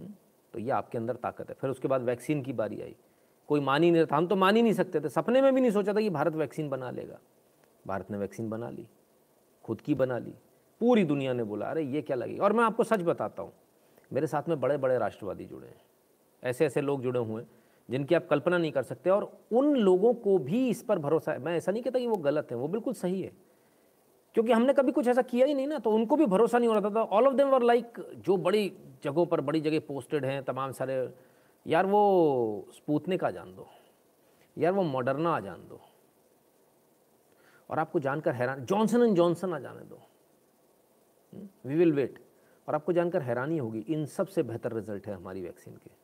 तो ये आपके अंदर ताकत है फिर उसके बाद वैक्सीन की बारी आई कोई मान ही नहीं था हम तो मान ही नहीं सकते थे सपने में भी नहीं सोचा था कि भारत वैक्सीन बना लेगा भारत ने वैक्सीन बना ली खुद की बना ली पूरी दुनिया ने बोला अरे ये क्या लगेगा और मैं आपको सच बताता हूँ मेरे साथ में बड़े बड़े राष्ट्रवादी जुड़े हैं ऐसे ऐसे लोग जुड़े हुए हैं जिनकी आप कल्पना नहीं कर सकते और उन लोगों को भी इस पर भरोसा है मैं ऐसा नहीं कहता कि वो गलत है वो बिल्कुल सही है क्योंकि हमने कभी कुछ ऐसा किया ही नहीं ना तो उनको भी भरोसा नहीं हो रहा था all of them were like जो बड़ी जगहों पर बड़ी जगह पोस्टेड हैं तमाम सारे यार वो स्पूतने का जान दो यार वो मॉडर्ना आ जान दो और आपको जानकर हैरान जॉनसन एंड जॉनसन आ जाने दो वी विल वेट और आपको जानकर हैरानी होगी इन सबसे बेहतर रिजल्ट है हमारी वैक्सीन के